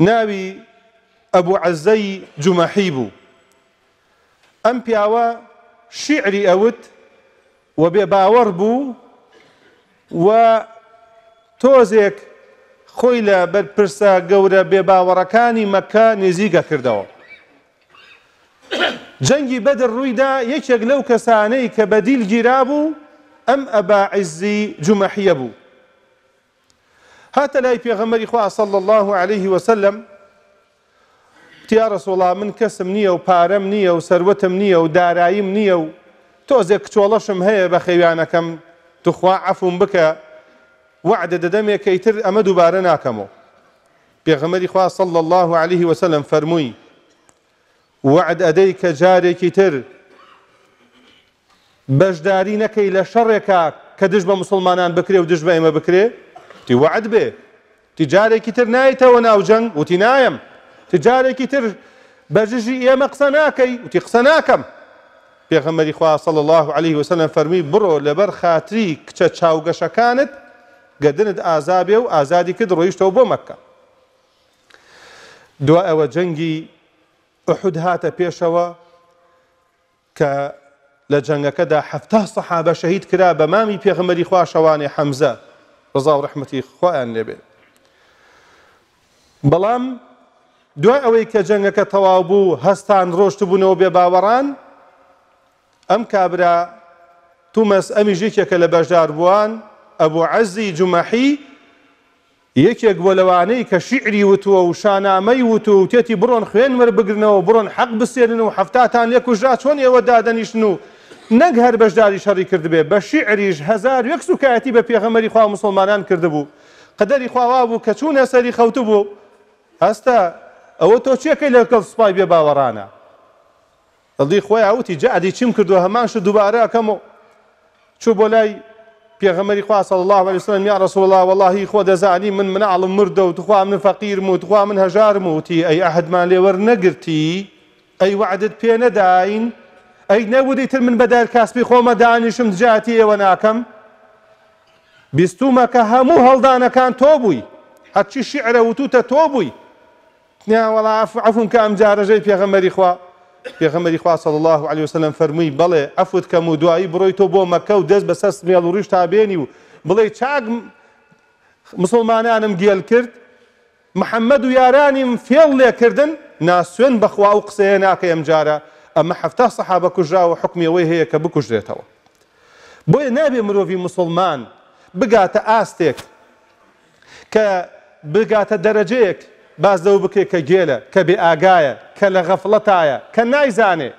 ناوی ئەبوو عەزەی جومەحی بوو ئەم پیاوە شیعری ئەوت و بێ باوەڕ بوو و تۆزێک خۆی لە بەرپرسە گەورە بێ باوەڕەکانی مەکە نێزیگە کردەوە جەنگی بەدر ڕوویدا یەکێک لەو کەسانەی کە بەدیل گیرا بوو ئەم ئەبا عیزی جومەحیە بوو هات لا يبي غمر إخوة صلى الله عليه وسلم تيار رسول الله من كسم نية وبارم نية نییە و سەروەتم نییە و داراییم نییە بخي تۆزێک كم تخوا بە بك وعد عفوم بکە وعدە أمدو بارنا كمو ناکەمەوە پێغەمەری خوا صلى الله عليه وسلم فەرمووی وعد أديك جاري جارێکی تر بەشداری نەکەی لە شەڕێکا کە دش بە مسلمانان بکرێ تی وعد بێ تجاري كتر نایتەوە ناو جەنگ وتنايم نایم كتر تر بەژژی ئێمە قسە ناکەی وتی قسە ناکەم الله عليه وسلم فەرمی بڕۆ لەبەر خاتری کچە چاوگەشەکانت گەدنت ئازابێ و ئازادی کرد ڕۆیشتەوە بۆ مەکە دو ئەوە جەنگی ئەحود هاتە پێشەوە کە لە جەنگەکەدا هەفتا سەحابە شەهید کرا بە مامی پێغەمەری خوا شەوانێ حەمزە ڕزا و ڕحمەتی خۆیان لێبێت بەڵام دوای ئەوەی کە جەنگەکە تەواو بوو هەستان ڕۆشت بوونەوە بێ باوەڕان ئەم کابرا تومەس ئەمی ژێکێکە لە بەشدار بووان ئەبوو عەزی جومەحی یەکێک بۆ لەوانەی کە شیعری وتووە و شانامەی وتو و تێتی بڕۆن خوێن وەربگرنەوە بڕۆن حەق بسێنن و هەفتاتان یەک وژرا چۆن ئێوە دادەنیشن و نەنگ هەر بەشداری شەڕی کردبێ بە شیعریش هزار يكسو كاتب بە پێغەمەری خوا مسلمانان کردبوو قەدەری خواوا بوو کە چوونە سەری خەوت بوو هەستا ئەوە تۆ چیەکەی لەکەڵ سوپای بێ باوەڕانە دڵی خۆی ئەوتی جعدی چیم کردووە هەمانش دووبارە ئەەکەم و چوو بۆ لای پێغەمەری خوا صلی الله عليه وسلم یا رسول الله والله خۆ دەزانی من من مردە و تخوا من فقير و تخوا من هەژارم وتی ئەی ئەحدمان لێوەر نەگرتی ئەی وعدت پێ نەداین ئەی نەبوودی تر من بەدار کاسبی خۆمە دانیشم جااتی ئێوە ناکەم بیستومە کە هەموو هەڵدانەکان تۆ بووی هەچی شیعرە وتوتە تۆ بووی وڵافعفون کە ئەم جارەژەی پێغەمەری خوا پێغەمەری خوا صلی الله عليه وسلم فەرمووی بڵێ ئەفوت کەم و دوایی بڕۆی تۆ بۆ مەکە و دەست بە سەست مێڵ و ڕیش تابێنی و بڵێ چاک مسلمانانم گێل کرد محەممەد و یارانیم فێڵ لێکردن ناسوێن بەخوا و قسەیە ناکە ئەم جارە اما حفتا صحابه كجا وحكمي وي هي كبكج ديتو بو نبي مروفي مسلمان بقات استك ك بقات درجيك باز دو بكي كجيله كبي اغايه كلا غفلتايا كنايزاني